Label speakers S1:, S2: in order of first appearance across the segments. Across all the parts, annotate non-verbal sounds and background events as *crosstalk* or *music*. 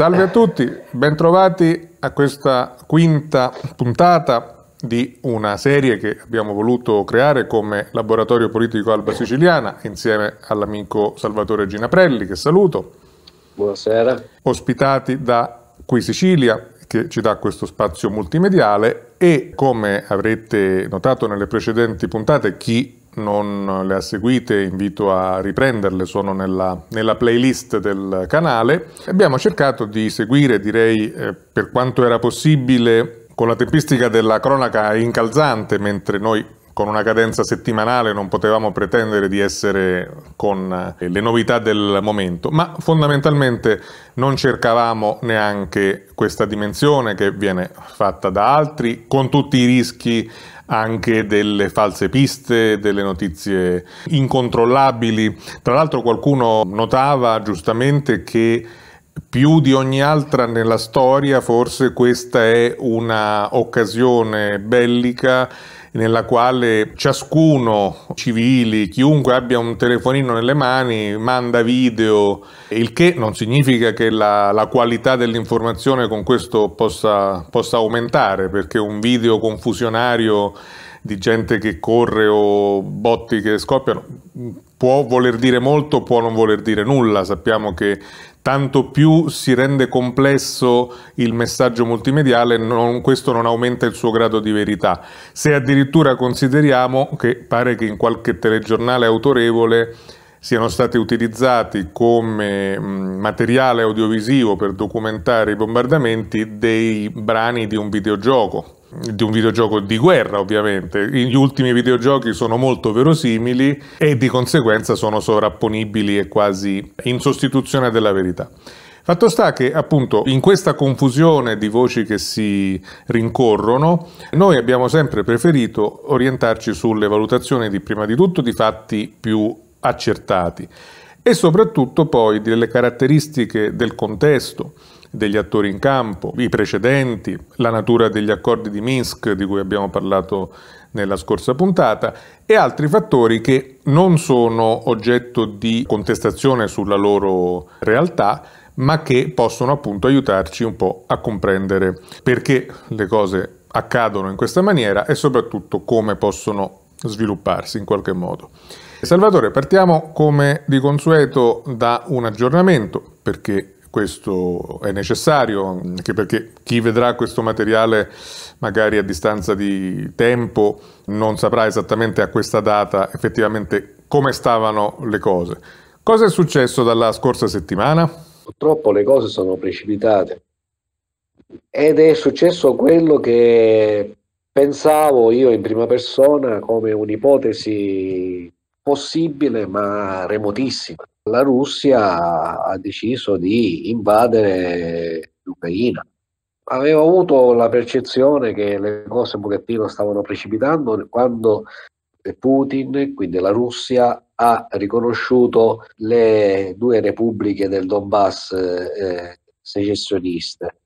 S1: Salve a eh. tutti, bentrovati a questa quinta puntata di una serie che abbiamo voluto creare come laboratorio politico Alba Siciliana insieme all'amico Salvatore Ginaprelli che saluto. Buonasera. Ospitati da Qui Sicilia che ci dà questo spazio multimediale e come avrete notato nelle precedenti puntate chi non le ha seguite invito a riprenderle, sono nella, nella playlist del canale. Abbiamo cercato di seguire, direi, eh, per quanto era possibile, con la tempistica della cronaca incalzante, mentre noi con una cadenza settimanale non potevamo pretendere di essere con eh, le novità del momento, ma fondamentalmente non cercavamo neanche questa dimensione che viene fatta da altri, con tutti i rischi anche delle false piste, delle notizie incontrollabili. Tra l'altro qualcuno notava giustamente che più di ogni altra nella storia forse questa è una occasione bellica nella quale ciascuno, civili, chiunque abbia un telefonino nelle mani, manda video, il che non significa che la, la qualità dell'informazione con questo possa, possa aumentare, perché un video confusionario di gente che corre o botti che scoppiano può voler dire molto, può non voler dire nulla. Sappiamo che tanto più si rende complesso il messaggio multimediale, non, questo non aumenta il suo grado di verità. Se addirittura consideriamo che pare che in qualche telegiornale autorevole siano stati utilizzati come materiale audiovisivo per documentare i bombardamenti dei brani di un videogioco di un videogioco di guerra ovviamente. Gli ultimi videogiochi sono molto verosimili e di conseguenza sono sovrapponibili e quasi in sostituzione della verità. Fatto sta che appunto in questa confusione di voci che si rincorrono, noi abbiamo sempre preferito orientarci sulle valutazioni di prima di tutto di fatti più accertati e soprattutto poi delle caratteristiche del contesto degli attori in campo, i precedenti, la natura degli accordi di Minsk di cui abbiamo parlato nella scorsa puntata e altri fattori che non sono oggetto di contestazione sulla loro realtà, ma che possono appunto aiutarci un po' a comprendere perché le cose accadono in questa maniera e soprattutto come possono svilupparsi in qualche modo. Salvatore, partiamo come di consueto da un aggiornamento, perché questo è necessario, anche perché chi vedrà questo materiale magari a distanza di tempo non saprà esattamente a questa data effettivamente come stavano le cose. Cosa è successo dalla scorsa settimana?
S2: Purtroppo le cose sono precipitate ed è successo quello che pensavo io in prima persona come un'ipotesi possibile ma remotissima. La Russia ha deciso di invadere l'Ucraina. Avevo avuto la percezione che le cose un pochettino stavano precipitando quando Putin, quindi la Russia, ha riconosciuto le due repubbliche del Donbass eh, eh secessioniste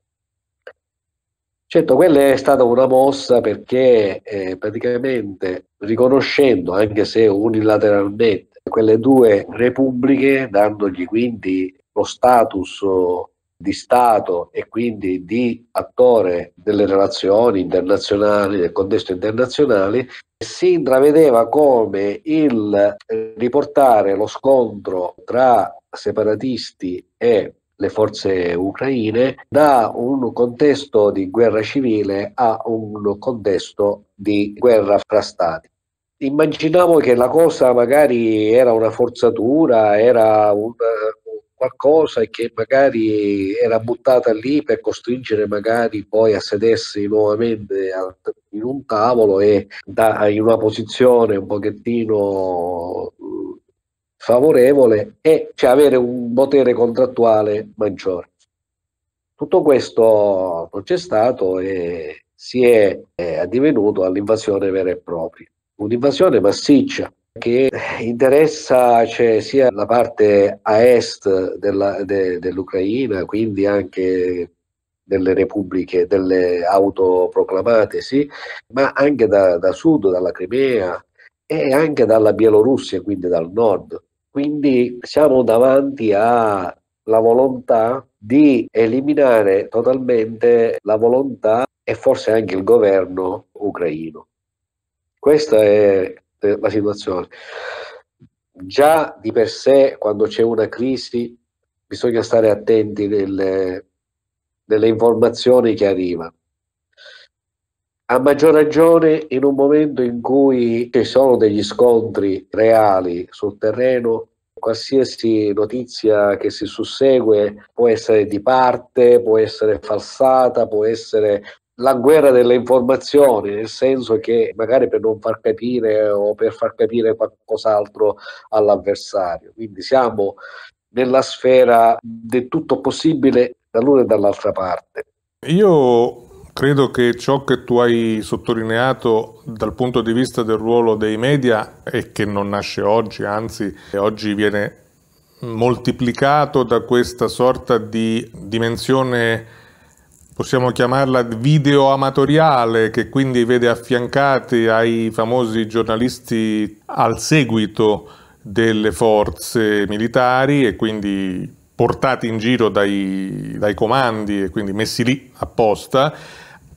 S2: Certo, quella è stata una mossa perché eh, praticamente riconoscendo, anche se unilateralmente, quelle due repubbliche, dandogli quindi lo status eh, di Stato e quindi di attore delle relazioni internazionali, del contesto internazionale, si intravedeva come il riportare lo scontro tra separatisti e le forze ucraine da un contesto di guerra civile a un contesto di guerra fra stati. Immaginavo che la cosa magari era una forzatura, era un, qualcosa che magari era buttata lì per costringere magari poi a sedersi nuovamente in un tavolo e da, in una posizione un pochettino favorevole e cioè, avere un potere contrattuale maggiore. Tutto questo non c'è stato e si è, è addivenuto all'invasione vera e propria, un'invasione massiccia che interessa cioè, sia la parte a est della, de, dell'Ucraina, quindi anche delle repubbliche, delle autoproclamate, sì, ma anche da, da sud, dalla Crimea e anche dalla Bielorussia, quindi dal nord. Quindi siamo davanti alla volontà di eliminare totalmente la volontà e forse anche il governo ucraino. Questa è eh, la situazione. Già di per sé, quando c'è una crisi, bisogna stare attenti nelle, nelle informazioni che arrivano. A maggior ragione in un momento in cui ci sono degli scontri reali sul terreno, qualsiasi notizia che si sussegue può essere di parte, può essere falsata, può essere la guerra delle informazioni, nel senso che magari per non far capire o per far capire qualcos'altro all'avversario. Quindi siamo nella sfera del tutto possibile dall'una e dall'altra parte.
S1: Io Credo che ciò che tu hai sottolineato dal punto di vista del ruolo dei media e che non nasce oggi, anzi oggi viene moltiplicato da questa sorta di dimensione, possiamo chiamarla video amatoriale, che quindi vede affiancati ai famosi giornalisti al seguito delle forze militari e quindi portati in giro dai, dai comandi e quindi messi lì apposta,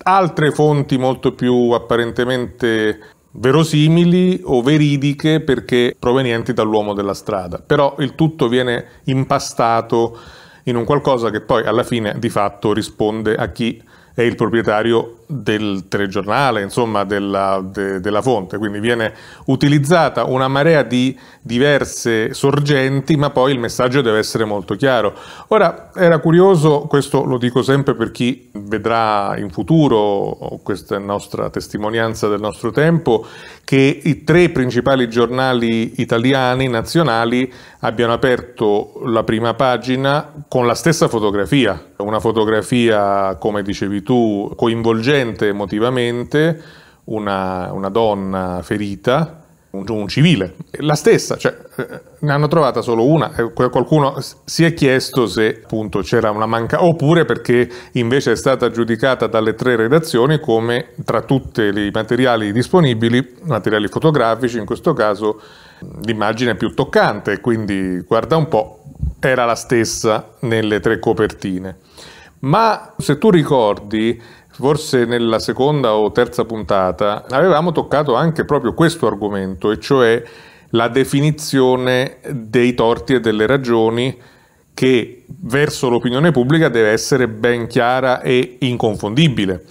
S1: altre fonti molto più apparentemente verosimili o veridiche perché provenienti dall'uomo della strada, però il tutto viene impastato in un qualcosa che poi alla fine di fatto risponde a chi è il proprietario del telegiornale, insomma della, de, della fonte, quindi viene utilizzata una marea di diverse sorgenti, ma poi il messaggio deve essere molto chiaro. Ora era curioso, questo lo dico sempre per chi vedrà in futuro questa nostra testimonianza del nostro tempo, che i tre principali giornali italiani nazionali abbiano aperto la prima pagina con la stessa fotografia una fotografia, come dicevi tu, coinvolgente emotivamente, una, una donna ferita, un, un, civile, la stessa, cioè ne hanno trovata solo una, eh, qualcuno si è chiesto se appunto c'era una mancanza, oppure perché invece è stata giudicata dalle tre redazioni come tra tutti i materiali disponibili, materiali fotografici in questo caso, l'immagine più toccante, quindi guarda un po', era la stessa nelle tre copertine. Ma se tu ricordi, forse nella seconda o terza puntata, avevamo toccato anche proprio questo argomento, e cioè la definizione dei torti e delle ragioni che verso l'opinione pubblica deve essere ben chiara e inconfondibile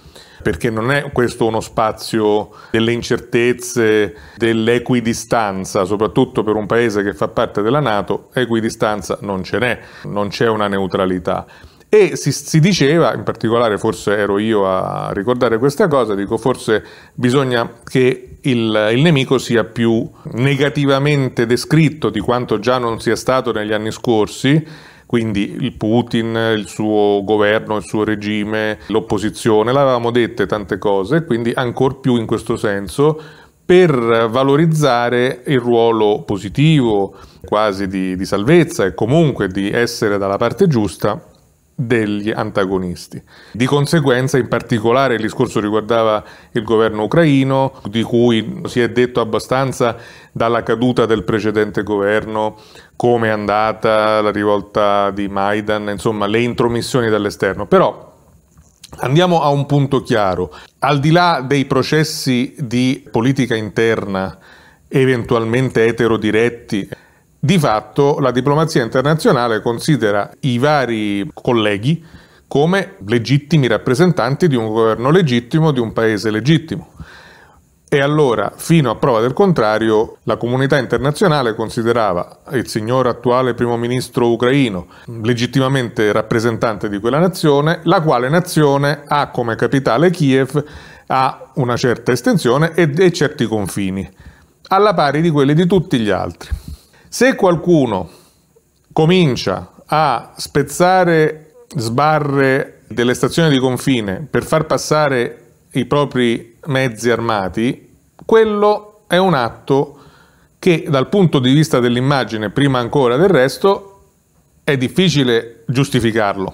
S1: perché non è questo uno spazio delle incertezze, dell'equidistanza, soprattutto per un paese che fa parte della Nato, equidistanza non ce n'è, non c'è una neutralità. E si, si, diceva, in particolare forse ero io a ricordare questa cosa, dico forse bisogna che il, il nemico sia più negativamente descritto di quanto già non sia stato negli anni scorsi, quindi il Putin, il suo governo, il suo regime, l'opposizione, l'avevamo dette tante cose, quindi ancor più in questo senso per valorizzare il ruolo positivo, quasi di, di salvezza e comunque di essere dalla parte giusta degli antagonisti. Di conseguenza, in particolare, il discorso riguardava il governo ucraino, di cui si è detto abbastanza dalla caduta del precedente governo, come è andata la rivolta di Maidan, insomma, le intromissioni dall'esterno. Però andiamo a un punto chiaro. Al di là dei processi di politica interna eventualmente eterodiretti di fatto la diplomazia internazionale considera i vari colleghi come legittimi rappresentanti di un governo legittimo, di un paese legittimo. E allora, fino a prova del contrario, la comunità internazionale considerava il signor attuale primo ministro ucraino legittimamente rappresentante di quella nazione, la quale nazione ha come capitale Kiev, ha una certa estensione e, e certi confini, alla pari di quelli di tutti gli altri. Se qualcuno comincia a spezzare sbarre delle stazioni di confine per far passare i propri mezzi armati, quello è un atto che dal punto di vista dell'immagine, prima ancora del resto, è difficile giustificarlo,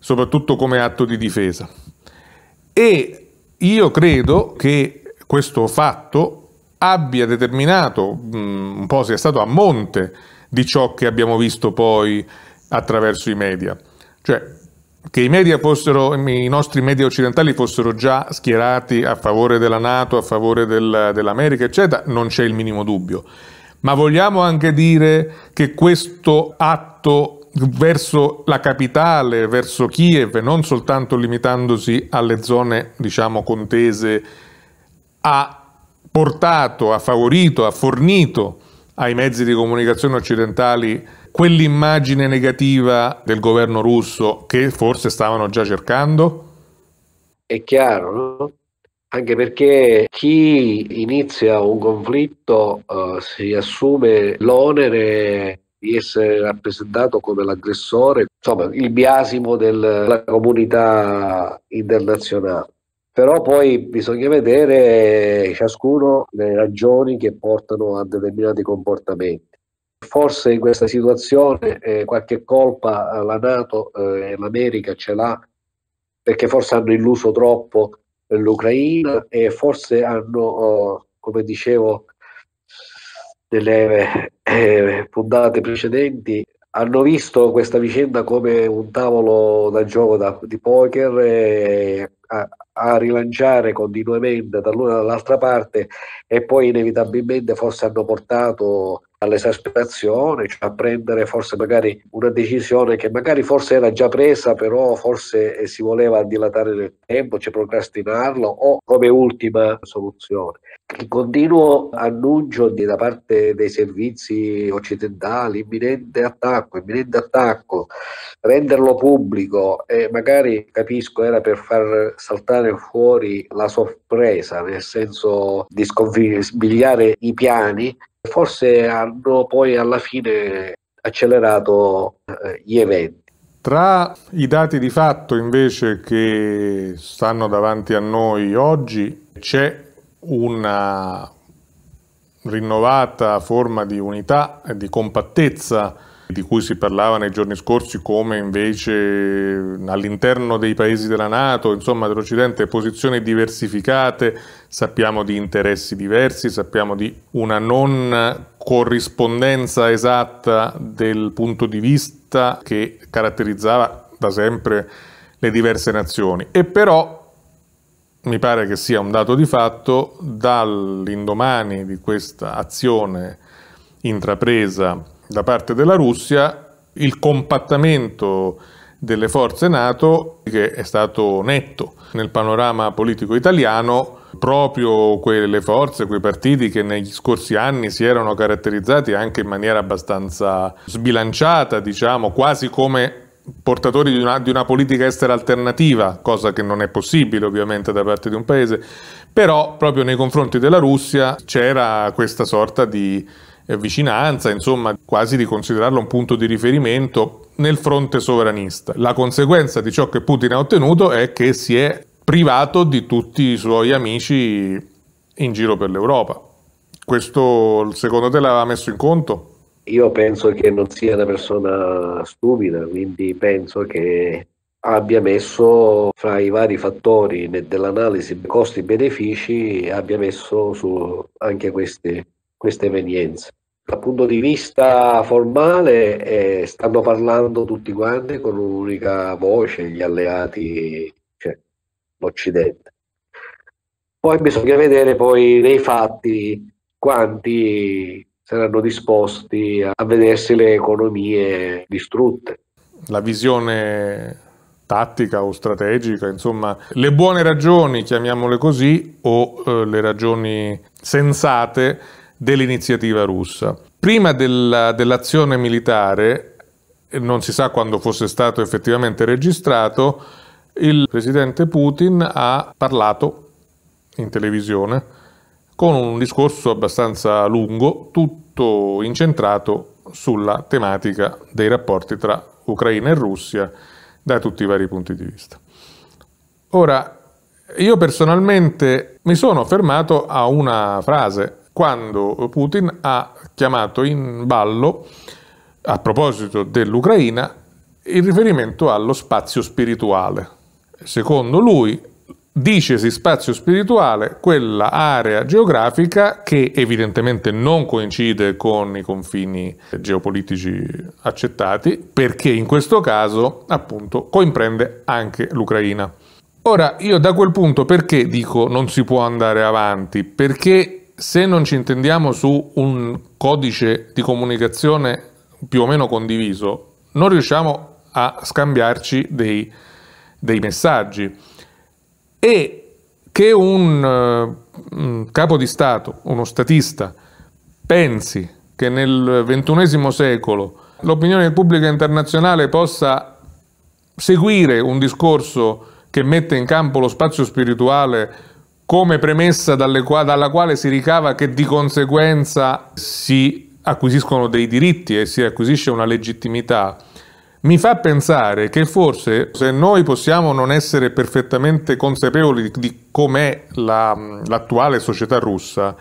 S1: soprattutto come atto di difesa. E io credo che questo fatto abbia determinato, mh, un po' sia stato a monte di ciò che abbiamo visto poi attraverso i media. Cioè, che i, fossero, i nostri media occidentali fossero già schierati a favore della Nato, a favore del, dell'America, eccetera, non c'è il minimo dubbio. Ma vogliamo anche dire che questo atto verso la capitale, verso Kiev, non soltanto limitandosi alle zone, diciamo, contese, ha portato, ha favorito, ha fornito ai mezzi di comunicazione occidentali quell'immagine negativa del governo russo che forse stavano già cercando?
S2: È chiaro, no? anche perché chi inizia un conflitto uh, si assume l'onere di essere rappresentato come l'aggressore, insomma il biasimo della comunità internazionale però poi bisogna vedere eh, ciascuno le ragioni che portano a determinati comportamenti. Forse in questa situazione eh, qualche colpa la Nato eh, e eh, l'America ce l'ha perché forse hanno illuso troppo eh, l'Ucraina e forse hanno, oh, come dicevo nelle eh, puntate precedenti, hanno visto questa vicenda come un tavolo da gioco da, di poker e, a, a rilanciare continuamente dall'una all'altra parte e poi inevitabilmente forse hanno portato all'esasperazione, cioè a prendere forse magari una decisione che magari forse era già presa, però forse eh, si voleva dilatare nel tempo, cioè procrastinarlo o come ultima soluzione. Il continuo annuncio da parte dei servizi occidentali, imminente attacco, imminente attacco, renderlo pubblico e magari capisco era per far saltare fuori la sorpresa, nel senso di sconfiggere i piani forse hanno poi alla fine accelerato eh, gli eventi.
S1: Tra i dati di fatto invece che stanno davanti a noi oggi c'è una rinnovata forma di unità e di compattezza di cui si parlava nei giorni scorsi come invece all'interno dei paesi della Nato, insomma dell'Occidente, posizioni diversificate sappiamo di interessi diversi, sappiamo di una non corrispondenza esatta del punto di vista che caratterizzava da sempre le diverse nazioni. E però mi pare che sia un dato di fatto dall'indomani di questa azione intrapresa da parte della Russia il compattamento delle forze NATO che è stato netto nel panorama politico italiano proprio quelle forze, quei partiti che negli scorsi anni si erano caratterizzati anche in maniera abbastanza sbilanciata, diciamo, quasi come portatori di una, di una, politica estera alternativa, cosa che non è possibile ovviamente da parte di un paese, però proprio nei confronti della Russia c'era questa sorta di eh, vicinanza, insomma quasi di considerarlo un punto di riferimento nel fronte sovranista. La conseguenza di ciò che Putin ha ottenuto è che si è privato di tutti i suoi amici in giro per l'Europa. Questo secondo te l'aveva messo in conto?
S2: Io penso che non sia una persona stupida, quindi penso che abbia messo fra i vari fattori dell'analisi costi-benefici, abbia messo su anche queste, queste evenienze. Dal punto di vista formale eh, stanno parlando tutti quanti con un'unica voce gli alleati l'Occidente. Poi bisogna vedere poi nei fatti quanti saranno disposti a vedersi le economie
S1: distrutte. La visione tattica o strategica, insomma, le buone ragioni, chiamiamole così, o eh, le ragioni sensate dell'iniziativa russa. Prima della, dell'azione militare, non si sa quando fosse stato effettivamente registrato, il presidente Putin ha parlato in televisione con un discorso abbastanza lungo, tutto incentrato sulla tematica dei rapporti tra Ucraina e Russia da tutti i vari punti di vista. Ora, io personalmente mi sono fermato a una frase quando Putin ha chiamato in ballo, a proposito dell'Ucraina, il riferimento allo spazio spirituale secondo lui, dicesi spazio spirituale quella area geografica che evidentemente non coincide con i confini geopolitici accettati, perché in questo caso appunto coimprende anche l'Ucraina. Ora, io da quel punto perché dico non si può andare avanti? Perché se non ci intendiamo su un codice di comunicazione più o meno condiviso, non riusciamo a scambiarci dei dei messaggi e che un, eh, un capo di Stato, uno statista, pensi che nel XXI secolo l'opinione pubblica internazionale possa seguire un discorso che mette in campo lo spazio spirituale come premessa qua, dalla quale si ricava che di conseguenza si acquisiscono dei diritti e si acquisisce una legittimità, mi fa pensare che forse se noi possiamo non essere perfettamente consapevoli di com'è la, l'attuale società russa,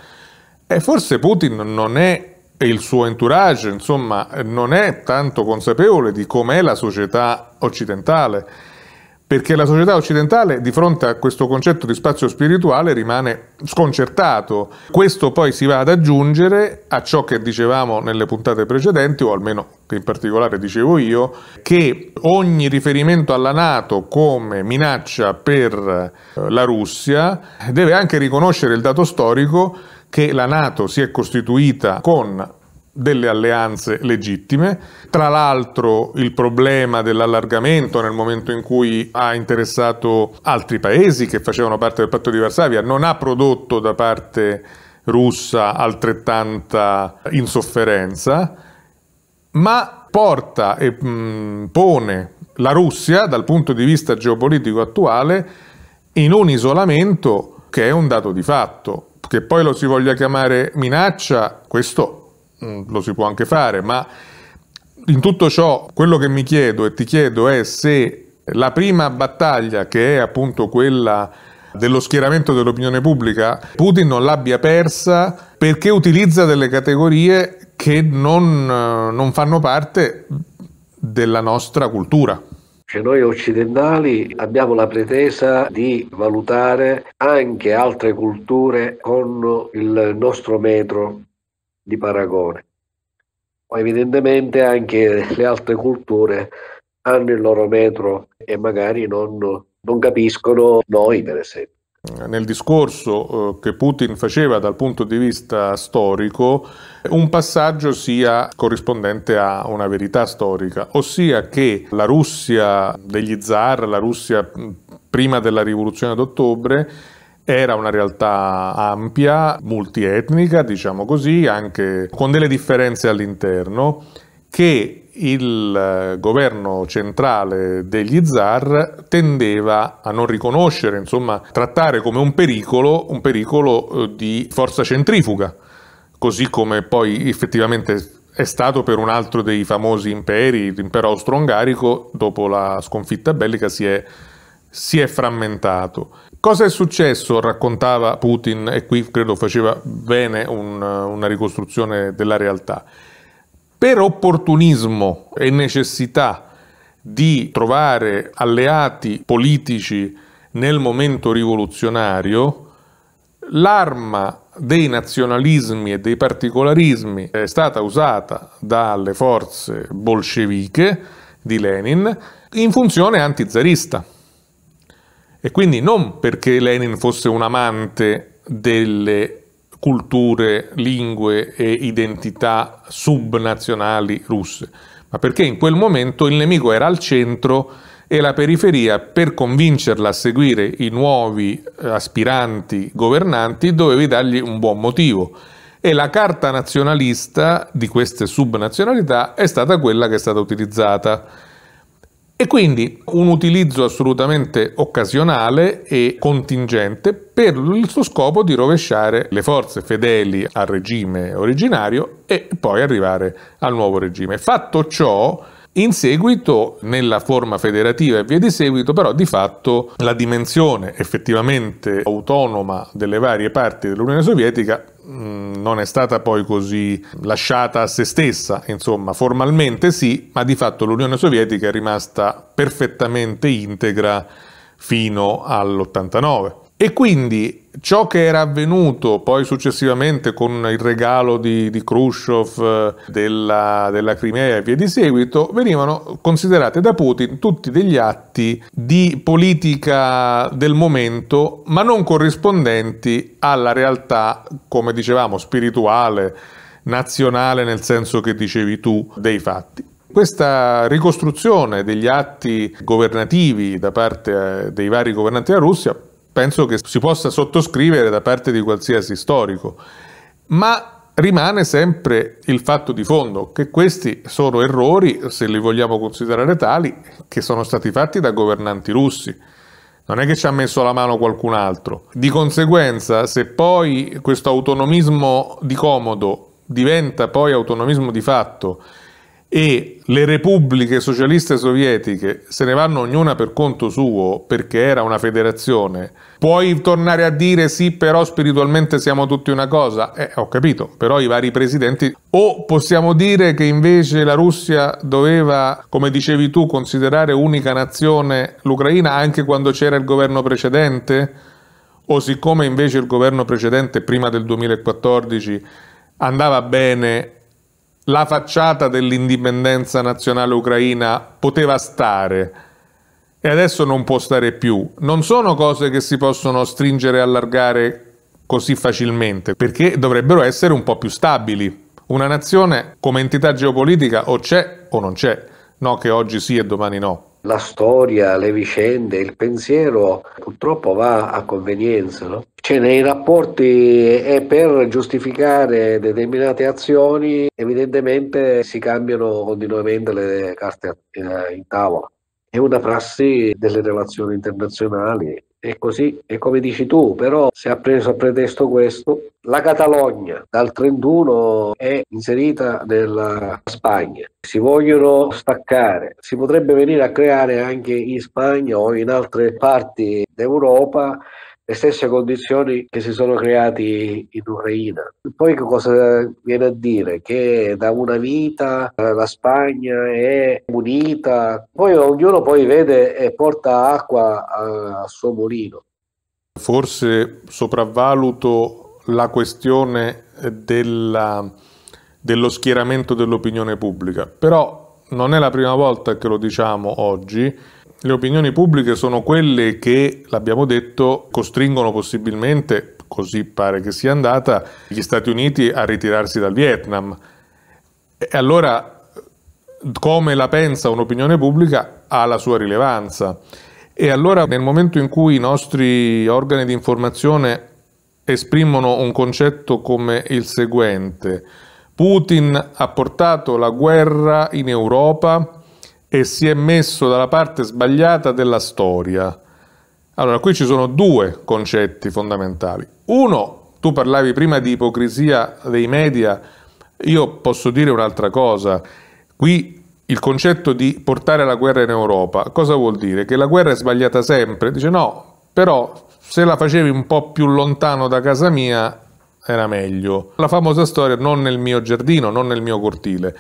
S1: eh, forse Putin non è e il suo entourage, insomma, non è tanto consapevole di com'è la società occidentale perché la società occidentale di fronte a questo concetto di spazio spirituale rimane sconcertato. Questo poi si va ad aggiungere a ciò che dicevamo nelle puntate precedenti, o almeno che in particolare dicevo io, che ogni riferimento alla Nato come minaccia per eh, la Russia deve anche riconoscere il dato storico che la Nato si è costituita con delle alleanze legittime. Tra l'altro il problema dell'allargamento nel momento in cui ha interessato altri paesi che facevano parte del patto di Varsavia non ha prodotto da parte russa altrettanta insofferenza, ma porta e pone la Russia dal punto di vista geopolitico attuale in un isolamento che è un dato di fatto. Che poi lo si voglia chiamare minaccia, questo Mm, lo si può anche fare, ma in tutto ciò quello che mi chiedo e ti chiedo è se la prima battaglia, che è appunto quella dello schieramento dell'opinione pubblica, Putin non l'abbia persa perché utilizza delle categorie che non, eh, non fanno parte della nostra cultura.
S2: Cioè noi occidentali abbiamo la pretesa di valutare anche altre culture con il nostro metro di paragone. Ma evidentemente anche *laughs* le altre culture hanno il loro metro e magari non, non capiscono noi, per esempio.
S1: Nel discorso eh, che Putin faceva dal punto di vista storico, un passaggio sia corrispondente a una verità storica, ossia che la Russia degli zar, la Russia prima della rivoluzione d'ottobre, era una realtà ampia, multietnica, diciamo così, anche con delle differenze all'interno, che il eh, governo centrale degli zar tendeva a non riconoscere, insomma, trattare come un pericolo, un pericolo eh, di forza centrifuga, così come poi effettivamente è stato per un altro dei famosi imperi, l'impero austro-ungarico, dopo la sconfitta bellica si è si è frammentato. Cosa è successo? Raccontava Putin e qui credo faceva bene un, una ricostruzione della realtà. Per opportunismo e necessità di trovare alleati politici nel momento rivoluzionario, l'arma dei nazionalismi e dei particolarismi è stata usata dalle forze bolsceviche di Lenin in funzione antizarista. E quindi non perché Lenin fosse un amante delle culture, lingue e identità subnazionali russe, ma perché in quel momento il nemico era al centro e la periferia, per convincerla a seguire i nuovi eh, aspiranti governanti, dovevi dargli un buon motivo. E la carta nazionalista di queste subnazionalità è stata quella che è stata utilizzata. E quindi un utilizzo assolutamente occasionale e contingente per il suo scopo di rovesciare le forze fedeli al regime originario e poi arrivare al nuovo regime. Fatto ciò, in seguito, nella forma federativa e via di seguito, però di fatto la dimensione effettivamente autonoma delle varie parti dell'Unione Sovietica Mm, non è stata poi così lasciata a se stessa, insomma formalmente sì, ma di fatto l'Unione Sovietica è rimasta perfettamente integra fino all'89. E quindi ciò che era avvenuto poi successivamente con il regalo di, di Khrushchev eh, della, della, Crimea e via di seguito, venivano considerate da Putin tutti degli atti di politica del momento, ma non corrispondenti alla realtà, come dicevamo, spirituale, nazionale, nel senso che dicevi tu, dei fatti. Questa ricostruzione degli atti governativi da parte eh, dei vari governanti della Russia penso che si possa sottoscrivere da parte di qualsiasi storico, ma rimane sempre il fatto di fondo che questi sono errori, se li vogliamo considerare tali, che sono stati fatti da governanti russi. Non è che ci ha messo la mano qualcun altro. Di conseguenza, se poi questo autonomismo di comodo diventa poi autonomismo di fatto e le repubbliche socialiste sovietiche se ne vanno ognuna per conto suo perché era una federazione, puoi tornare a dire sì, però spiritualmente siamo tutti una cosa? Eh, ho capito, però i vari presidenti. O possiamo dire che invece la Russia doveva, come dicevi tu, considerare unica nazione l'Ucraina anche quando c'era il governo precedente? O siccome invece il governo precedente, prima del 2014, andava bene la facciata dell'indipendenza nazionale ucraina poteva stare e adesso non può stare più. Non sono cose che si possono stringere e allargare così facilmente, perché dovrebbero essere un po' più stabili. Una nazione come entità geopolitica o c'è o non c'è, no che oggi sì e domani no
S2: la storia, le vicende, il pensiero purtroppo va a convenienza. No? Cioè nei rapporti e per giustificare determinate azioni evidentemente si cambiano continuamente le carte eh, in tavola. È una prassi delle relazioni internazionali è così, è come dici tu, però se ha preso a pretesto questo, la Catalogna dal 31 è inserita nella Spagna, si vogliono staccare, si potrebbe venire a creare anche in Spagna o in altre parti d'Europa le stesse condizioni che si sono create in Ucraina. Poi cosa viene a dire? Che da una vita eh, la Spagna è unita, poi ognuno poi vede e porta acqua al suo mulino.
S1: Forse sopravvaluto la questione della, dello schieramento dell'opinione pubblica, però non è la prima volta che lo diciamo oggi le opinioni pubbliche sono quelle che, l'abbiamo detto, costringono possibilmente, così pare che sia andata, gli Stati Uniti a ritirarsi dal Vietnam. E allora come la pensa un'opinione pubblica ha la sua rilevanza. E allora nel momento in cui i nostri organi di informazione esprimono un concetto come il seguente, Putin ha portato la guerra in Europa e si è messo dalla parte sbagliata della storia. Allora, qui ci sono due concetti fondamentali. Uno, tu parlavi prima di ipocrisia dei media, io posso dire un'altra cosa. Qui il concetto di portare la guerra in Europa, cosa vuol dire? Che la guerra è sbagliata sempre? Dice no, però se la facevi un po' più lontano da casa mia era meglio. La famosa storia non nel mio giardino, non nel mio cortile.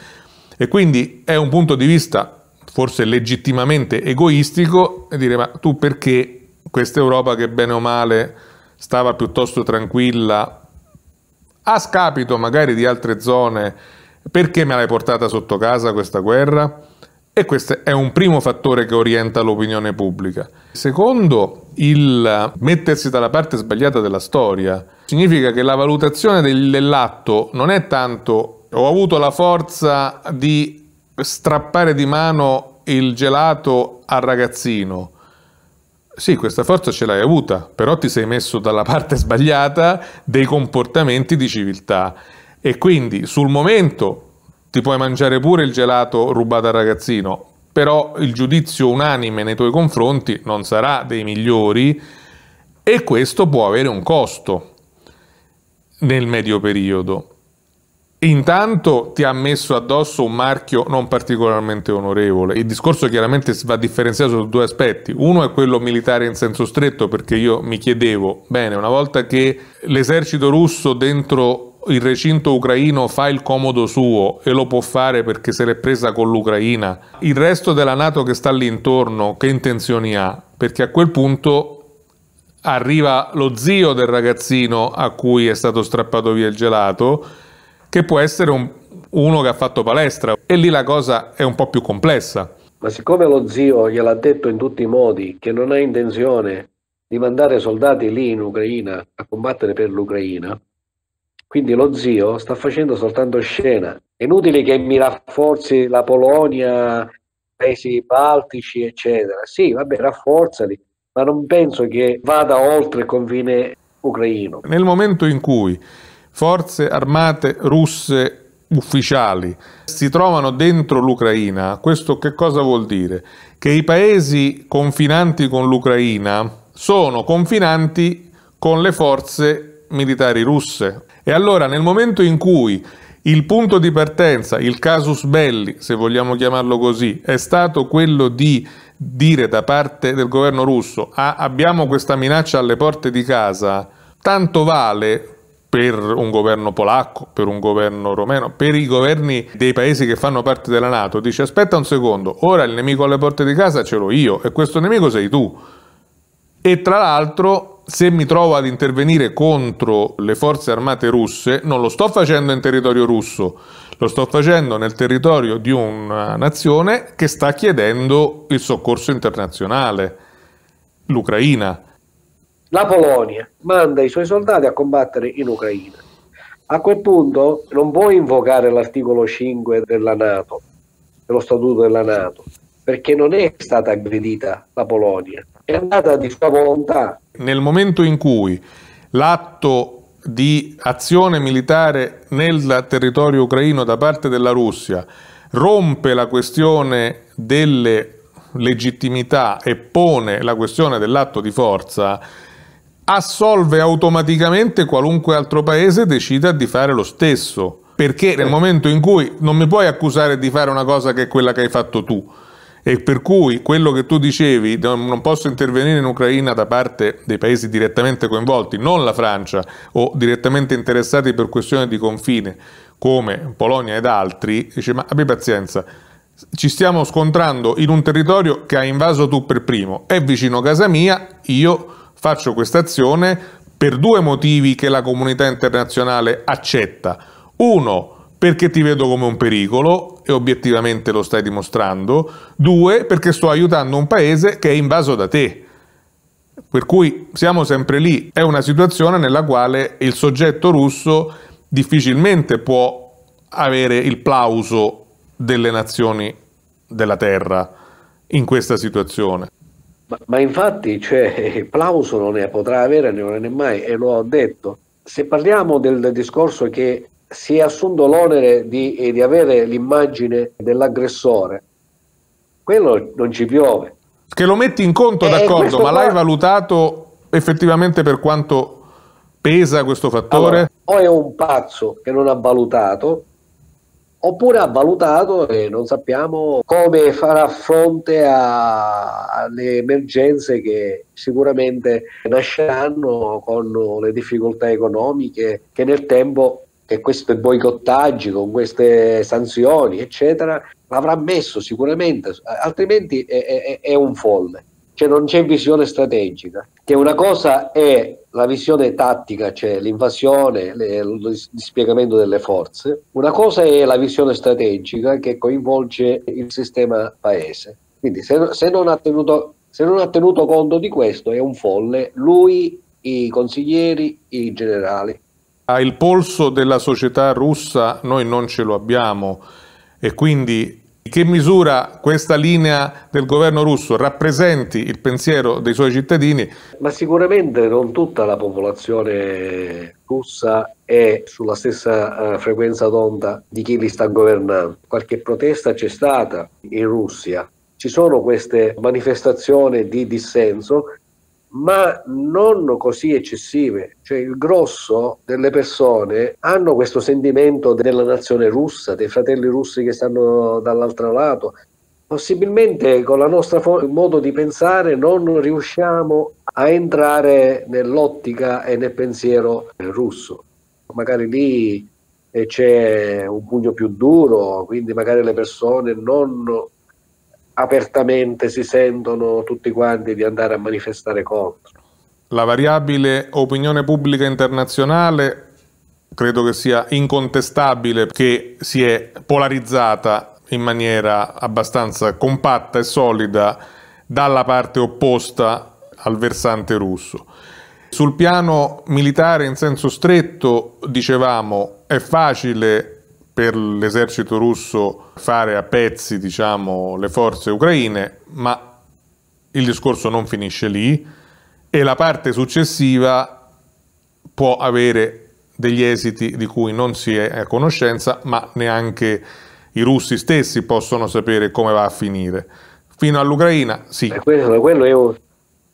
S1: E quindi è un punto di vista forse legittimamente egoistico e dire ma tu perché questa Europa che bene o male stava piuttosto tranquilla a scapito magari di altre zone, perché me l'hai portata sotto casa questa guerra? E questo è un primo fattore che orienta l'opinione pubblica. Secondo, il mettersi dalla parte sbagliata della storia significa che la valutazione dell'atto non è tanto ho avuto la forza di strappare di mano il gelato al ragazzino. Sì, questa forza ce l'hai avuta, però ti sei messo dalla *laughs* parte sbagliata dei comportamenti di civiltà. E quindi sul momento ti puoi mangiare pure il gelato rubato al ragazzino, però il giudizio unanime nei tuoi confronti non sarà dei migliori e questo può avere un costo nel medio periodo. Intanto ti ha messo addosso un marchio non particolarmente onorevole. Il discorso chiaramente va differenziato su due aspetti. Uno è quello militare in senso stretto, perché io mi chiedevo, bene, una volta che l'esercito russo dentro il recinto ucraino fa il comodo suo e lo può fare perché se l'è presa con l'Ucraina, il resto della Nato che sta lì intorno che intenzioni ha? Perché a quel punto arriva lo zio del ragazzino a cui è stato strappato via il gelato che può essere un, uno che ha fatto palestra e lì la cosa è un po' più complessa.
S2: Ma siccome lo zio gliel'ha detto in tutti i modi che non ha intenzione di mandare soldati lì in Ucraina a combattere per l'Ucraina, quindi lo zio sta facendo soltanto scena. È inutile che mi rafforzi la Polonia, i paesi baltici, eccetera. Sì, vabbè, rafforzali, ma non penso che vada oltre il confine ucraino.
S1: Nel momento in cui forze armate russe ufficiali si trovano dentro l'Ucraina, questo che cosa vuol dire? Che i paesi confinanti con l'Ucraina sono confinanti con le forze militari russe. E allora nel momento in cui il punto di partenza, il casus belli, se vogliamo chiamarlo così, è stato quello di dire da parte del governo russo ah, abbiamo questa minaccia alle porte di casa, tanto vale per un governo polacco, per un governo romeno, per i governi dei paesi che fanno parte della Nato, dice aspetta un secondo, ora il nemico alle porte di casa ce l'ho io e questo nemico sei tu. E tra l'altro se mi trovo ad intervenire contro le forze armate russe, non lo sto facendo in territorio russo, lo sto facendo nel territorio di una nazione che sta chiedendo il soccorso internazionale, l'Ucraina.
S2: La Polonia manda i suoi soldati a combattere in Ucraina. A quel punto non può invocare l'articolo 5 della Nato, dello statuto della Nato, perché non è stata aggredita la Polonia, è andata di sua volontà.
S1: Nel momento in cui l'atto di azione militare nel territorio ucraino da parte della Russia rompe la questione delle legittimità e pone la questione dell'atto di forza, assolve automaticamente qualunque altro paese decida di fare lo stesso. Perché nel momento in cui non mi puoi accusare di fare una cosa che è quella che hai fatto tu, e per cui quello che tu dicevi, non posso intervenire in Ucraina da parte dei paesi direttamente coinvolti, non la Francia o direttamente interessati per questioni di confine come Polonia ed altri, dice ma abbi pazienza, ci stiamo scontrando in un territorio che hai invaso tu per primo, è vicino a casa mia, io faccio questa azione per due motivi che la comunità internazionale accetta. Uno, perché ti vedo come un pericolo e obiettivamente lo stai dimostrando. Due, perché sto aiutando un paese che è invaso da te. Per cui siamo sempre lì. È una situazione nella quale il soggetto russo difficilmente può avere il plauso delle nazioni della terra in questa situazione.
S2: Ma, ma infatti cioè, *laughs* plauso non ne potrà avere né ora né mai, e lo ho detto. Se parliamo del, del discorso che si è assunto l'onere di, eh, di avere l'immagine dell'aggressore, quello non ci piove.
S1: Che lo metti in conto, eh, d'accordo, ma qua... l'hai valutato effettivamente per quanto pesa questo fattore? Allora,
S2: o è un pazzo che non ha valutato, oppure ha valutato e non sappiamo come farà fronte a, alle emergenze che sicuramente nasceranno con le difficoltà economiche che nel tempo che questi boicottaggi, con queste sanzioni, eccetera, l'avrà messo sicuramente, altrimenti è, è, è un folle, cioè non c'è visione strategica, che una cosa è la visione tattica, cioè l'invasione, le, lo dispiegamento delle forze. Una cosa è la visione strategica che coinvolge il sistema paese. Quindi se, se, non, ha tenuto, se non ha tenuto conto di questo è un folle, lui, i consiglieri, i generali.
S1: Ah, il polso della società russa noi non ce lo abbiamo e quindi che misura questa linea del governo russo rappresenti il pensiero dei suoi cittadini?
S2: Ma sicuramente non tutta la popolazione russa è sulla stessa eh, frequenza d'onda di chi li sta governando. Qualche protesta c'è stata in Russia, ci sono queste manifestazioni di dissenso ma non così eccessive. Cioè il grosso delle persone hanno questo sentimento della nazione russa, dei fratelli russi che stanno dall'altro lato. Possibilmente con il nostro modo di pensare non riusciamo a entrare nell'ottica e nel pensiero russo. Magari lì eh, c'è un pugno più duro, quindi magari le persone non apertamente si sentono tutti quanti di andare a manifestare contro.
S1: La variabile opinione pubblica internazionale credo che sia incontestabile che si è polarizzata in maniera abbastanza compatta e solida dalla parte opposta al versante russo. Sul piano militare in senso stretto, dicevamo, è facile per l'esercito russo fare a pezzi diciamo, le forze ucraine, ma il discorso non finisce lì e la parte successiva può avere degli esiti di cui non si è a conoscenza, ma neanche i russi stessi possono sapere come va a finire. Fino all'Ucraina, sì. Eh,
S2: quello, quello è, un,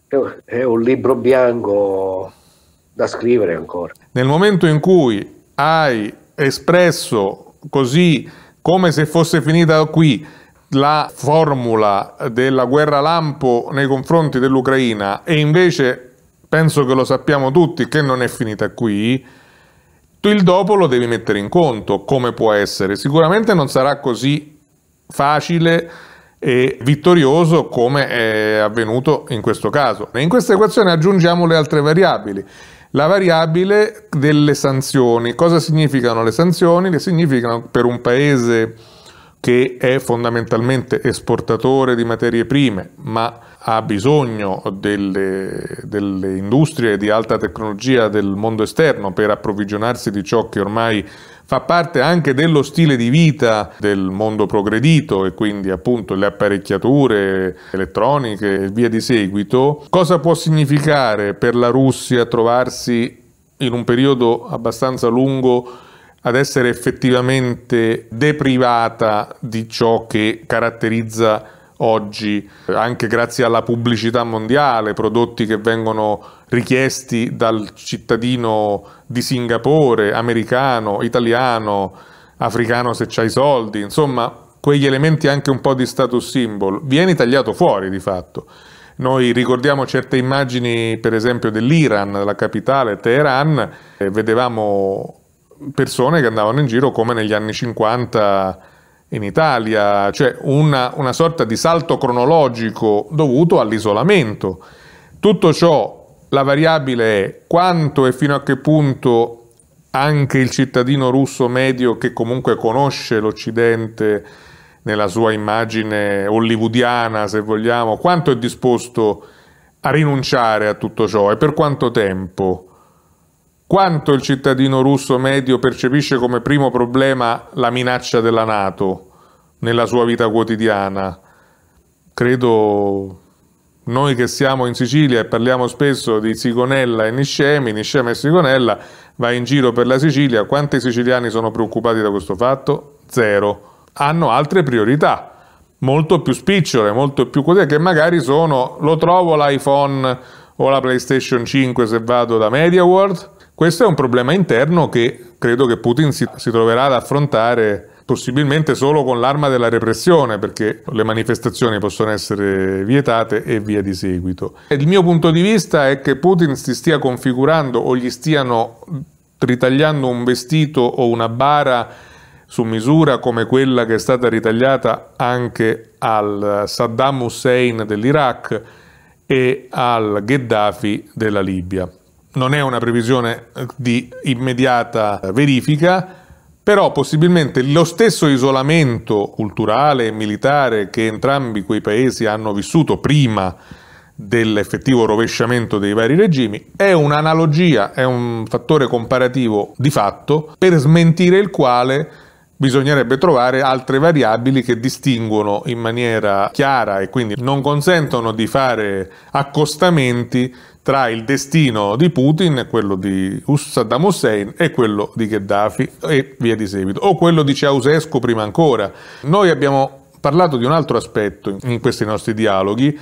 S2: è, un, è un libro bianco da scrivere ancora.
S1: Nel momento in cui hai espresso così come se fosse finita qui la formula della guerra lampo nei confronti dell'Ucraina e invece penso che lo sappiamo tutti che non è finita qui, tu il dopo lo devi mettere in conto come può essere. Sicuramente non sarà così facile e vittorioso come è avvenuto in questo caso. E in questa equazione aggiungiamo le altre variabili la variabile delle sanzioni. Cosa significano le sanzioni? Le significano per un paese che è fondamentalmente esportatore di materie prime, ma ha bisogno delle, delle industrie di alta tecnologia del mondo esterno per approvvigionarsi di ciò che ormai fa parte anche dello stile di vita del mondo progredito e quindi appunto le apparecchiature elettroniche e via di seguito, cosa può significare per la Russia trovarsi in un periodo abbastanza lungo ad essere effettivamente deprivata di ciò che caratterizza oggi, anche grazie alla pubblicità mondiale, prodotti che vengono richiesti dal cittadino di Singapore, americano, italiano, africano se c'hai soldi, insomma, quegli elementi anche un po' di status symbol, vieni tagliato fuori di fatto. Noi ricordiamo certe immagini, per esempio, dell'Iran, della capitale Teheran, e vedevamo persone che andavano in giro come negli anni 50 in Italia, cioè una, una sorta di salto cronologico dovuto all'isolamento. Tutto ciò, la variabile è quanto e fino a che punto anche il cittadino russo medio che comunque conosce l'Occidente nella sua immagine hollywoodiana, se vogliamo, quanto è disposto a rinunciare a tutto ciò e per quanto tempo? Quanto il cittadino russo medio percepisce come primo problema la minaccia della Nato nella sua vita quotidiana? Credo noi che siamo in Sicilia e parliamo spesso di Sigonella e Niscemi, Niscemi e Sigonella, va in giro per la Sicilia, quanti siciliani sono preoccupati da questo fatto? Zero. Hanno altre priorità, molto più spicciole, molto più così, che magari sono, lo trovo l'iPhone o la PlayStation 5 se vado da MediaWorld, questo è un problema interno che credo che Putin si, si troverà ad affrontare possibilmente solo con l'arma della repressione, perché le manifestazioni possono essere vietate e via di seguito. Il mio punto di vista è che Putin si stia configurando o gli stiano ritagliando un vestito o una bara su misura come quella che è stata ritagliata anche al Saddam Hussein dell'Iraq e al Gheddafi della Libia non è una previsione eh, di immediata eh, verifica, però possibilmente lo stesso isolamento culturale e militare che entrambi quei paesi hanno vissuto prima dell'effettivo rovesciamento dei vari regimi è un'analogia, è un fattore comparativo di fatto per smentire il quale bisognerebbe trovare altre variabili che distinguono in maniera chiara e quindi non consentono di fare accostamenti tra il destino di Putin, quello di Saddam Hussein e quello di Gheddafi e via di seguito, o quello di Ceausescu prima ancora. Noi abbiamo parlato di un altro aspetto in questi nostri dialoghi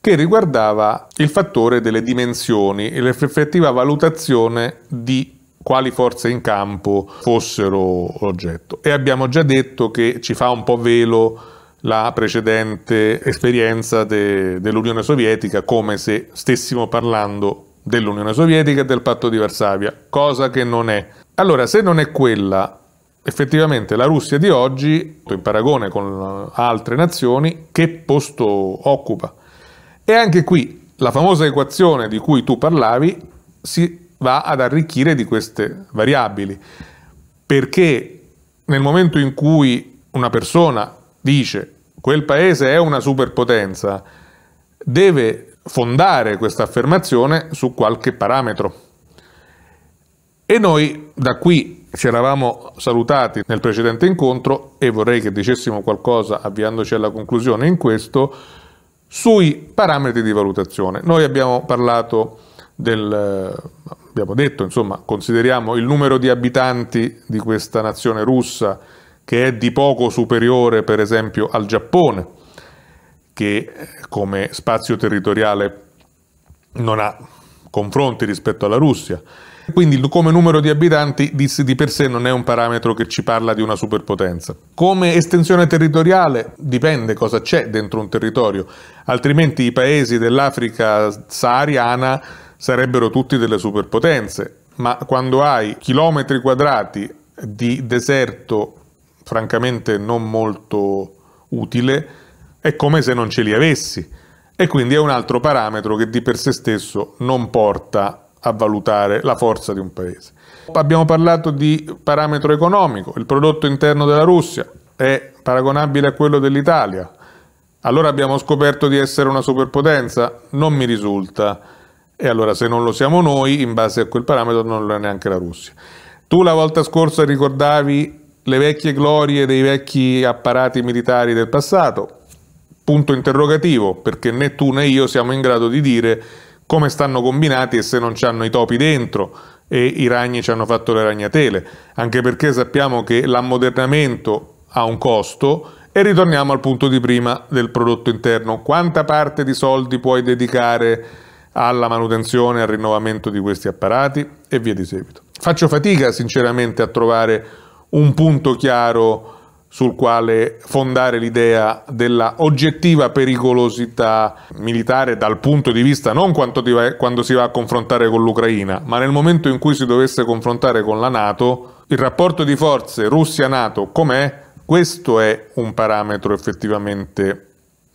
S1: che riguardava il fattore delle dimensioni e l'effettiva valutazione di quali forze in campo fossero oggetto. E abbiamo già detto che ci fa un po' velo la precedente esperienza de, dell'Unione Sovietica come se stessimo parlando dell'Unione Sovietica e del patto di Varsavia, cosa che non è. Allora, se non è quella, effettivamente la Russia di oggi, in paragone con eh, altre nazioni, che posto occupa? E anche qui la famosa equazione di cui tu parlavi si va ad arricchire di queste variabili, perché nel momento in cui una persona dice quel paese è una superpotenza, deve fondare questa affermazione su qualche parametro. E noi da qui ci eravamo salutati nel precedente incontro e vorrei che dicessimo qualcosa, avviandoci alla conclusione in questo, sui parametri di valutazione. Noi abbiamo parlato del, abbiamo detto, insomma, consideriamo il numero di abitanti di questa nazione russa che è di poco superiore per esempio al Giappone, che eh, come spazio territoriale non ha confronti rispetto alla Russia. Quindi come numero di abitanti di, di, per sé non è un parametro che ci parla di una superpotenza. Come estensione territoriale dipende cosa c'è dentro un territorio, altrimenti i paesi dell'Africa sahariana sarebbero tutti delle superpotenze, ma quando hai chilometri quadrati di deserto francamente non molto utile, è come se non ce li avessi. E quindi è un altro parametro che di per sé stesso non porta a valutare la forza di un paese. Abbiamo parlato di parametro economico, il prodotto interno della Russia è paragonabile a quello dell'Italia. Allora abbiamo scoperto di essere una superpotenza? Non mi risulta. E allora se non lo siamo noi, in base a quel parametro non lo è neanche la Russia. Tu la volta scorsa ricordavi le vecchie glorie dei vecchi apparati militari del passato? Punto interrogativo, perché né tu né io siamo in grado di dire come stanno combinati e se non hanno i topi dentro e i ragni ci hanno fatto le ragnatele, anche perché sappiamo che l'ammodernamento ha un costo e ritorniamo al punto di prima del prodotto interno. Quanta parte di soldi puoi dedicare alla manutenzione, al rinnovamento di questi apparati e via di seguito. Faccio fatica sinceramente a trovare un punto chiaro sul quale fondare l'idea della oggettiva pericolosità militare dal punto di vista non quanto quando si va a confrontare con l'Ucraina, ma nel momento in cui si dovesse confrontare con la Nato, il rapporto di forze Russia-Nato com'è? Questo è un parametro effettivamente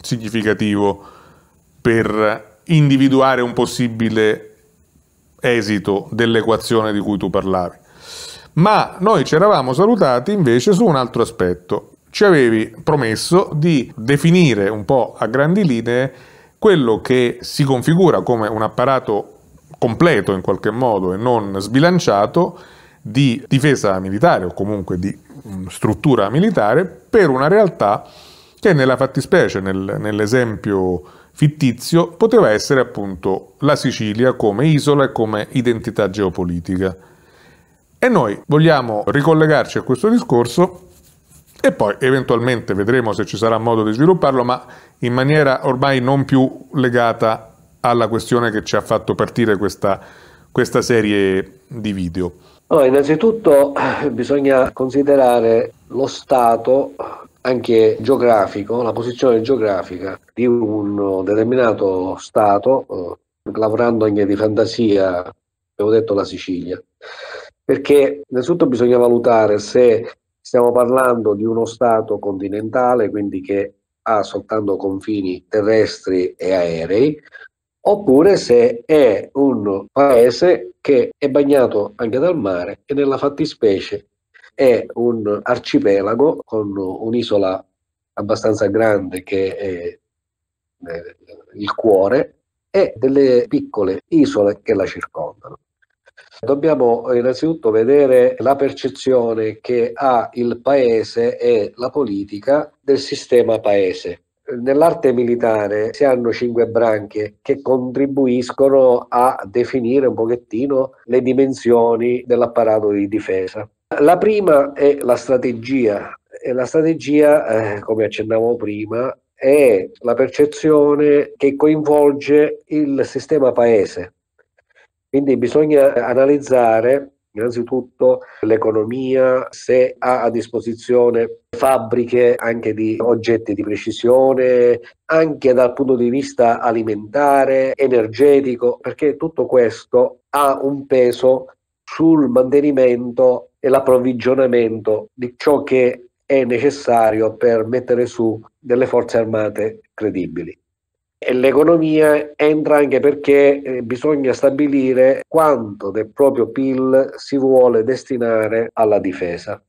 S1: significativo per individuare un possibile esito dell'equazione di cui tu parlavi ma noi ci eravamo salutati invece su un altro aspetto. Ci avevi promesso di definire un po' a grandi linee quello che si configura come un apparato completo in qualche modo e non sbilanciato di difesa militare o comunque di mm, struttura militare per una realtà che nella fattispecie, nel, nell'esempio fittizio, poteva essere appunto la Sicilia come isola e come identità geopolitica. E noi vogliamo ricollegarci a questo discorso e poi eventualmente vedremo se ci sarà modo di svilupparlo, ma in maniera ormai non più legata alla questione che ci ha fatto partire questa, questa serie di video.
S2: Allora, innanzitutto *clears throat* bisogna considerare lo stato anche geografico, la posizione geografica di un determinato stato, eh, lavorando anche di fantasia, abbiamo detto la Sicilia perché innanzitutto bisogna valutare se stiamo parlando di uno Stato continentale, quindi che ha soltanto confini terrestri e aerei, oppure se è un paese che è bagnato anche dal mare e nella fattispecie è un arcipelago con un'isola abbastanza grande che è eh, il cuore e delle piccole isole che la circondano. Dobbiamo eh, innanzitutto vedere la percezione che ha il paese e la politica del sistema paese. Nell'arte militare si hanno cinque branche che contribuiscono a definire un pochettino le dimensioni dell'apparato di difesa. La prima è la strategia e la strategia, eh, come accennavo prima, è la percezione che coinvolge il sistema paese quindi bisogna eh, analizzare innanzitutto l'economia, se ha a disposizione fabbriche anche di oggetti di precisione, anche dal punto di vista alimentare, energetico, perché tutto questo ha un peso sul mantenimento e l'approvvigionamento di ciò che è necessario per mettere su delle forze armate credibili. E l'economia entra anche perché eh, bisogna stabilire quanto del proprio PIL si vuole destinare alla difesa.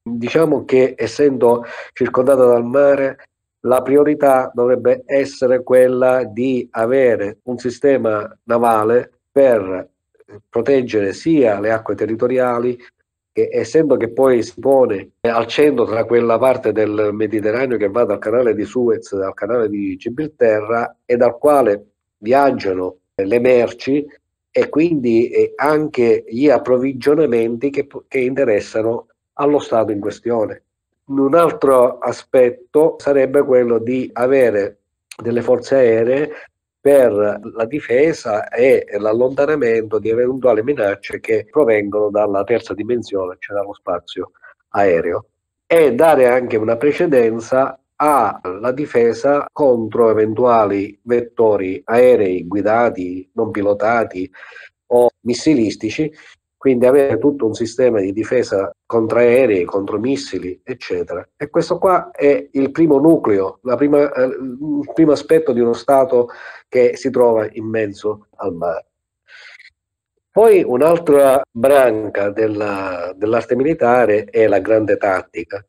S2: Diciamo che essendo circondata dal mare, la priorità dovrebbe essere quella di avere un sistema navale per eh, proteggere sia le acque territoriali essendo che poi si pone eh, al centro tra quella parte del Mediterraneo che va dal canale di Suez al canale di Gibilterra e dal quale viaggiano eh, le merci e quindi eh, anche gli approvvigionamenti che, che interessano allo Stato in questione. Un altro aspetto sarebbe quello di avere delle forze aeree per la difesa e l'allontanamento di eventuali minacce che provengono dalla terza dimensione, cioè dallo spazio aereo, e dare anche una precedenza alla difesa contro eventuali vettori aerei guidati, non pilotati o missilistici quindi avere tutto un sistema di difesa contraerei, contromissili, eccetera. E questo qua è il primo nucleo, prima, eh, il primo aspetto di uno Stato che si trova in mezzo al mare. Poi un'altra branca della, dell'arte militare è la grande tattica,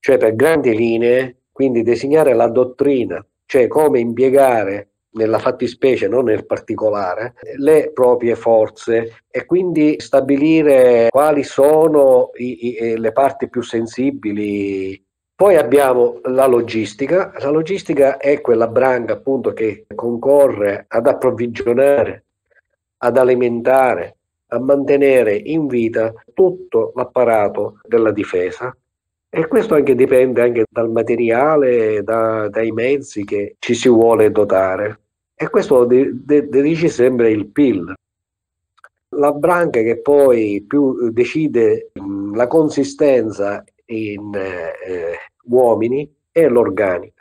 S2: cioè per grandi linee, quindi designare la dottrina, cioè come impiegare nella fattispecie, non nel particolare, le proprie forze e quindi stabilire quali sono i, i, le parti più sensibili. Poi abbiamo la logistica, la logistica è quella branca appunto che concorre ad approvvigionare, ad alimentare, a mantenere in vita tutto l'apparato della difesa e questo anche dipende anche dal materiale, da, dai mezzi che ci si vuole dotare e questo de- dirige sempre il PIL. La branca che poi più decide la consistenza in eh, uomini è l'organico.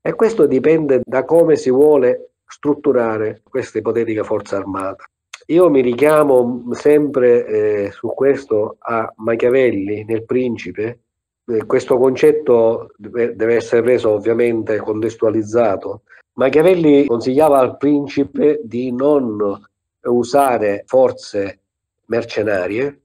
S2: E questo dipende da come si vuole strutturare questa ipotetica forza armata. Io mi richiamo sempre eh, su questo a Machiavelli nel Principe, eh, questo concetto deve essere reso ovviamente contestualizzato. Machiavelli consigliava al principe di non usare forze mercenarie,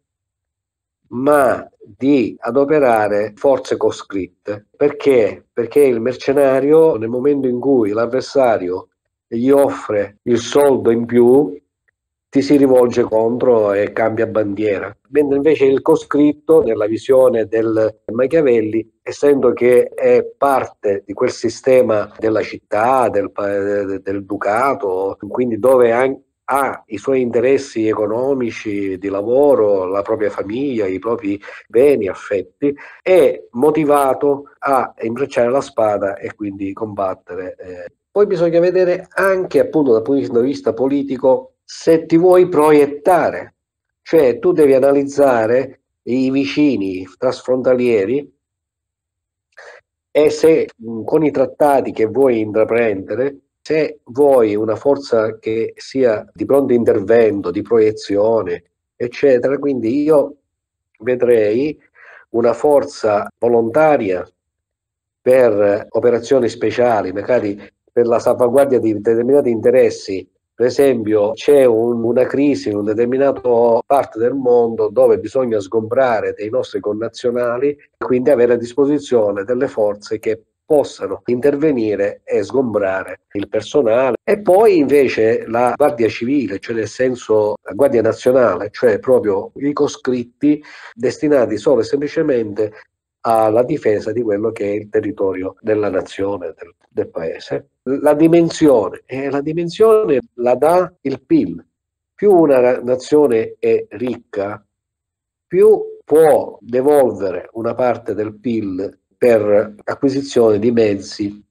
S2: ma di adoperare forze coscritte. Perché? Perché il mercenario, nel momento in cui l'avversario gli offre il soldo in più, ci si rivolge contro e cambia bandiera. Mentre invece il coscritto, nella visione del Machiavelli, essendo che è parte di quel sistema della città, del, del ducato, quindi dove anche ha i suoi interessi economici, di lavoro, la propria famiglia, i propri beni, affetti, è motivato a imbracciare la spada e quindi combattere. Eh. Poi bisogna vedere anche appunto dal punto di vista politico se ti vuoi proiettare, cioè tu devi analizzare i vicini trasfrontalieri e se con i trattati che vuoi intraprendere, se vuoi una forza che sia di pronto intervento, di proiezione, eccetera, quindi io vedrei una forza volontaria per operazioni speciali, magari per la salvaguardia di determinati interessi per esempio c'è un, una crisi in un determinato parte del mondo dove bisogna sgombrare dei nostri connazionali e quindi avere a disposizione delle forze che possano intervenire e sgombrare il personale. E poi invece la Guardia Civile, cioè nel senso la Guardia Nazionale, cioè proprio i coscritti destinati solo e semplicemente alla difesa di quello che è il territorio della nazione, del, del paese. La dimensione, eh, la dimensione la dà il PIL. Più una nazione è ricca, più può devolvere una parte del PIL per acquisizione di mezzi.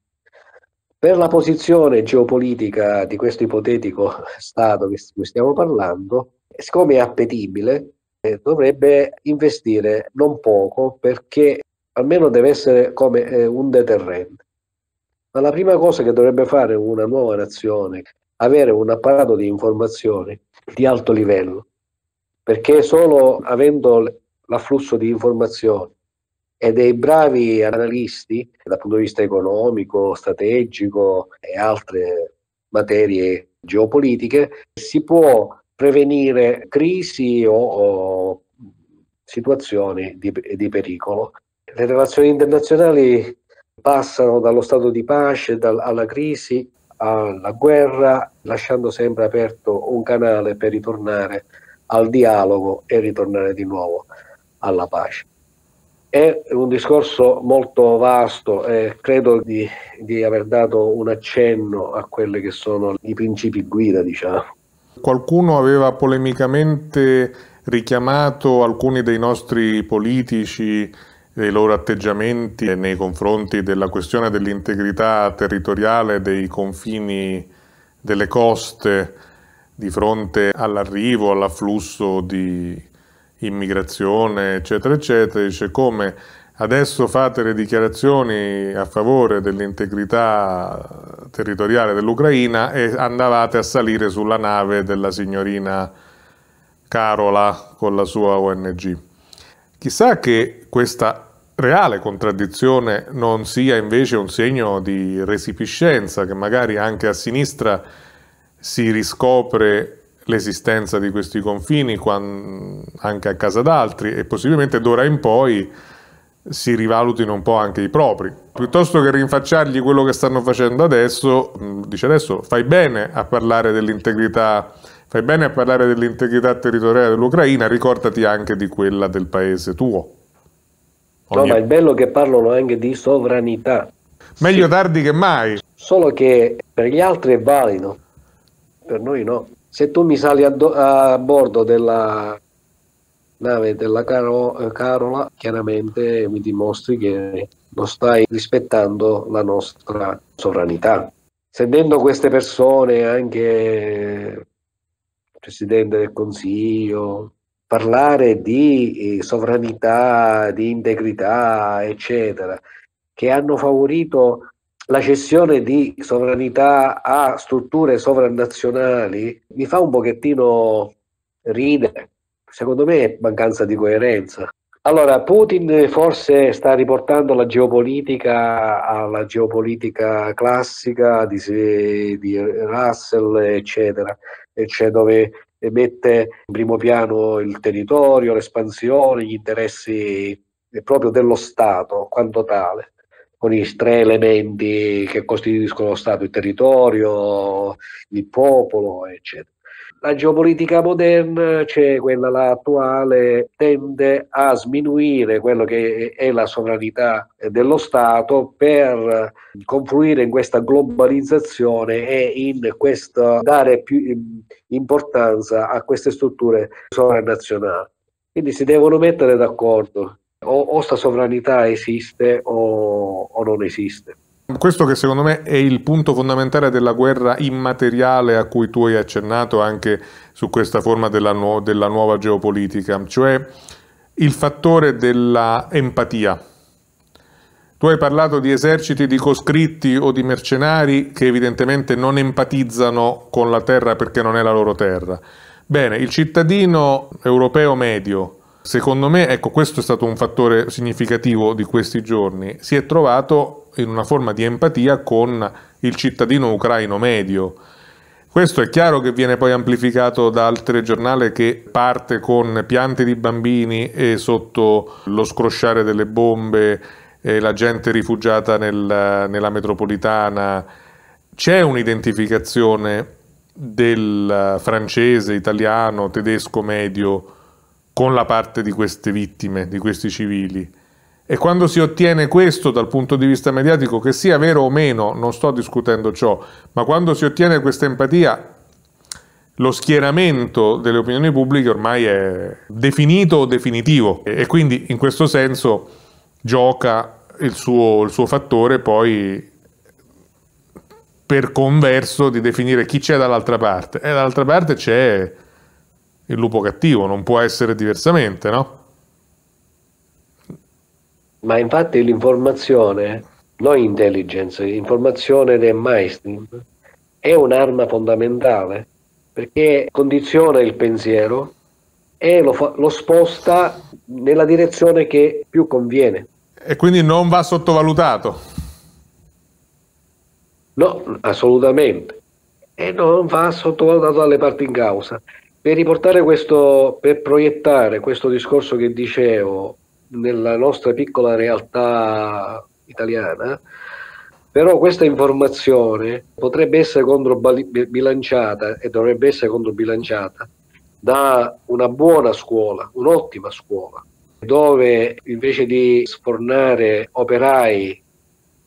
S2: Per la posizione geopolitica di questo ipotetico *laughs* Stato di cui stiamo parlando, siccome è appetibile, eh, dovrebbe investire non poco perché almeno deve essere come eh, un deterrente. Ma la prima cosa che dovrebbe fare una nuova nazione, è avere un apparato di informazioni di alto livello, perché solo avendo l'afflusso di informazioni e dei bravi analisti dal punto di vista economico, strategico e altre materie geopolitiche, si può prevenire crisi o, o situazioni di, di pericolo le relazioni internazionali passano dallo stato di pace, dal, alla crisi, alla guerra, lasciando sempre aperto un canale per ritornare al dialogo e ritornare di nuovo alla pace. È un discorso molto vasto e credo di, di aver dato un accenno a quelli che sono i principi guida, diciamo.
S1: Qualcuno aveva polemicamente richiamato alcuni dei nostri politici dei loro atteggiamenti nei confronti della questione dell'integrità territoriale, dei confini, delle coste, di fronte all'arrivo, all'afflusso di immigrazione, eccetera, eccetera, dice come adesso fate le dichiarazioni a favore dell'integrità territoriale dell'Ucraina e andavate a salire sulla nave della signorina Carola con la sua ONG. Chissà che questa reale contraddizione non sia invece un segno di resipiscenza, che magari anche a sinistra si riscopre l'esistenza di questi confini anche a casa d'altri e possibilmente d'ora in poi si rivalutino un po' anche i propri. Piuttosto che rinfacciargli quello che stanno facendo adesso, mm, dice adesso fai bene a parlare dell'integrità, fai bene a parlare dell'integrità territoriale dell'Ucraina, ricordati anche di quella del paese tuo.
S2: No, ma è bello che parlano anche di sovranità. Meglio sì. tardi che mai. Solo che per gli altri è valido, per noi no. Se tu mi sali a, do- a bordo della nave della caro- eh, Carola, chiaramente mi dimostri che non stai rispettando la nostra sovranità. Sentendo queste persone, anche il Presidente del Consiglio, parlare di eh, sovranità, di integrità, eccetera, che hanno favorito la cessione di sovranità a strutture sovranazionali, mi fa un pochettino ridere. Secondo me è mancanza di coerenza. Allora, Putin forse sta riportando la geopolitica alla geopolitica classica di, di Russell, eccetera, e cioè dove e mette in primo piano il territorio, l'espansione, gli interessi proprio dello Stato quanto tale, con i tre elementi che costituiscono lo Stato, il territorio, il popolo, eccetera la geopolitica moderna, cioè quella attuale, tende a sminuire quello che è la sovranità dello Stato per confluire in questa globalizzazione e in questo dare più importanza a queste strutture sovranazionali. Quindi si devono mettere d'accordo o, o sta sovranità esiste o, o non esiste.
S1: Questo che secondo me è il punto fondamentale della guerra immateriale a cui tu hai accennato anche su questa forma della, nu della nuova geopolitica, cioè il fattore dell'empatia. Tu hai parlato di eserciti di coscritti o di mercenari che evidentemente non empatizzano con la terra perché non è la loro terra. Bene, il cittadino europeo medio Secondo me, ecco, questo è stato un fattore significativo di questi giorni. Si è trovato in una forma di empatia con il cittadino ucraino medio. Questo è chiaro che viene poi amplificato dal telegiornale che parte con piante di bambini e sotto lo scrosciare delle bombe e eh, la gente rifugiata nel, nella metropolitana. C'è un'identificazione del francese, italiano, tedesco medio con la parte di queste vittime, di questi civili. E quando si ottiene questo dal punto di vista mediatico, che sia vero o meno, non sto discutendo ciò, ma quando si ottiene questa empatia, lo schieramento delle opinioni pubbliche ormai è definito o definitivo e quindi in questo senso gioca il suo, il suo fattore poi per converso di definire chi c'è dall'altra parte. E dall'altra parte c'è il lupo cattivo, non può essere diversamente, no?
S2: Ma infatti l'informazione, non intelligence, l'informazione del mainstream è un'arma fondamentale perché condiziona il pensiero e lo, fa, lo sposta nella direzione che più conviene.
S1: E quindi non va sottovalutato.
S2: No, assolutamente. E non va sottovalutato dalle parti in causa. Per riportare questo, per proiettare questo discorso che dicevo nella nostra piccola realtà italiana, però questa informazione potrebbe essere controbilanciata e dovrebbe essere controbilanciata da una buona scuola, un'ottima scuola, dove invece di sfornare operai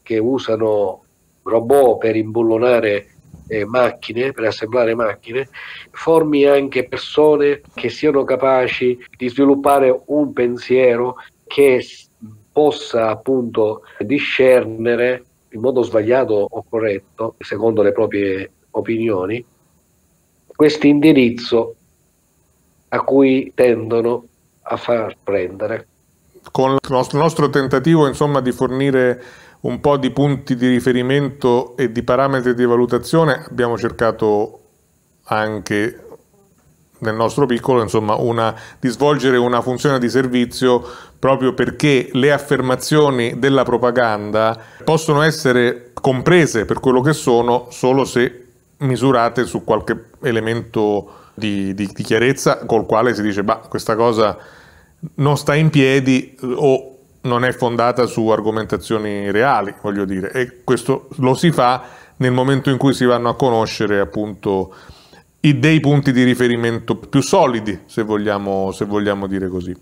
S2: che usano robot per imbullonare eh, macchine, per assemblare macchine, formi anche persone che siano capaci di sviluppare un pensiero che possa appunto discernere in modo sbagliato o corretto, secondo le proprie opinioni, questo indirizzo a cui tendono a far prendere. Con il
S1: nostro tentativo insomma di fornire un po' di punti di riferimento e di parametri di valutazione abbiamo cercato anche nel nostro piccolo, insomma, una, di svolgere una funzione di servizio proprio perché le affermazioni della propaganda possono essere comprese per quello che sono solo se misurate su qualche elemento di, di, di chiarezza col quale si dice, bah, questa cosa non sta in piedi o non è fondata su argomentazioni reali, voglio dire, e questo lo si fa nel momento in cui si vanno a conoscere appunto i, dei punti di riferimento più solidi, se vogliamo, se vogliamo dire così.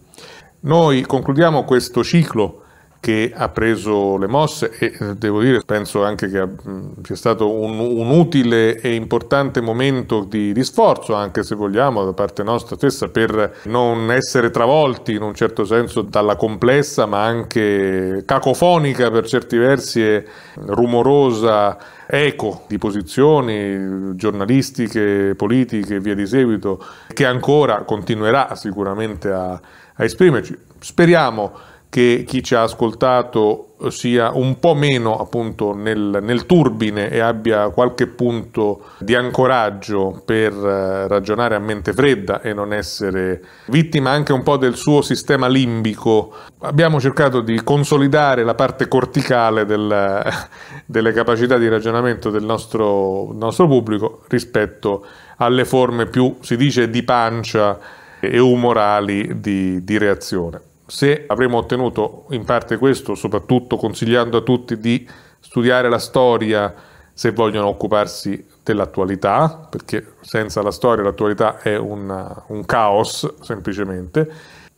S1: Noi concludiamo questo ciclo che ha preso le mosse e eh, devo dire penso anche che mm, sia stato un, un utile e importante momento di, di, sforzo anche se vogliamo da parte nostra stessa per non essere travolti in un certo senso dalla complessa ma anche cacofonica per certi versi e rumorosa eco di posizioni giornalistiche, politiche e via di seguito che ancora continuerà sicuramente a, a esprimerci. Speriamo che chi ci ha ascoltato eh, sia un po' meno appunto nel, nel turbine e abbia qualche punto di ancoraggio per eh, ragionare a mente fredda e non essere vittima anche un po' del suo sistema limbico. Abbiamo cercato di consolidare la parte corticale del, *laughs* delle capacità di ragionamento del nostro, nostro pubblico rispetto alle forme più, si dice, di pancia e umorali di, di reazione se avremo ottenuto in parte questo, soprattutto consigliando a tutti di studiare la storia se vogliono occuparsi dell'attualità, perché senza la storia l'attualità è un, un caos semplicemente,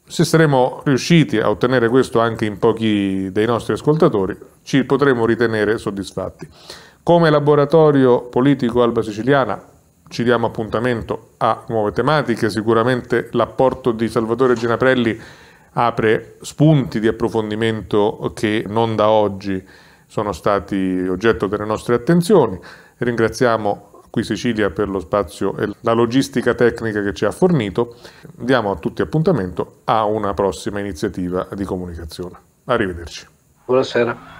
S1: se saremo riusciti a ottenere questo anche in pochi dei nostri ascoltatori, ci potremo ritenere soddisfatti. Come laboratorio politico Alba Siciliana ci diamo appuntamento a nuove tematiche, sicuramente l'apporto di Salvatore Genaprelli apre spunti di approfondimento che non da oggi sono stati oggetto delle nostre attenzioni. Ringraziamo qui Sicilia per lo spazio e la logistica tecnica che ci ha fornito. Diamo a tutti appuntamento a una prossima iniziativa di comunicazione.
S2: Arrivederci. Buonasera.